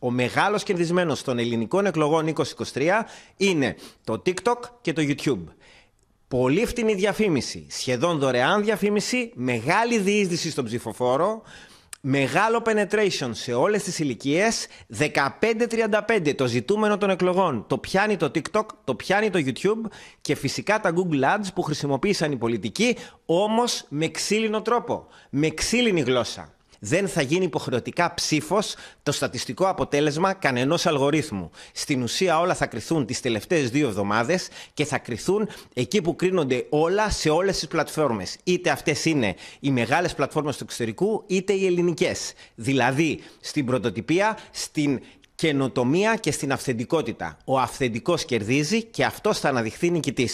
Ο μεγάλος κερδισμένος των ελληνικών εκλογών 2023 είναι το TikTok και το YouTube. Πολύ φτηνή διαφήμιση, σχεδόν δωρεάν διαφήμιση, μεγάλη διείσδυση στον ψηφοφόρο, μεγάλο penetration σε όλες τις ηλικίες, 15-35 το ζητούμενο των εκλογών. Το πιάνει το TikTok, το πιάνει το YouTube και φυσικά τα Google Ads που χρησιμοποίησαν οι πολιτικοί, όμως με ξύλινο τρόπο, με ξύλινη γλώσσα δεν θα γίνει υποχρεωτικά ψήφος το στατιστικό αποτέλεσμα κανενός αλγορίθμου. Στην ουσία, όλα θα κρυθούν τις τελευταίες δύο εβδομάδες και θα κρυθούν εκεί που κρίνονται όλα σε όλες τις πλατφόρμες. Είτε αυτές είναι οι μεγάλες πλατφόρμες του εξωτερικού, είτε οι ελληνικές. Δηλαδή, στην πρωτοτυπία, στην καινοτομία και στην αυθεντικότητα. Ο αυθεντικός κερδίζει και αυτό θα αναδειχθεί νικητής.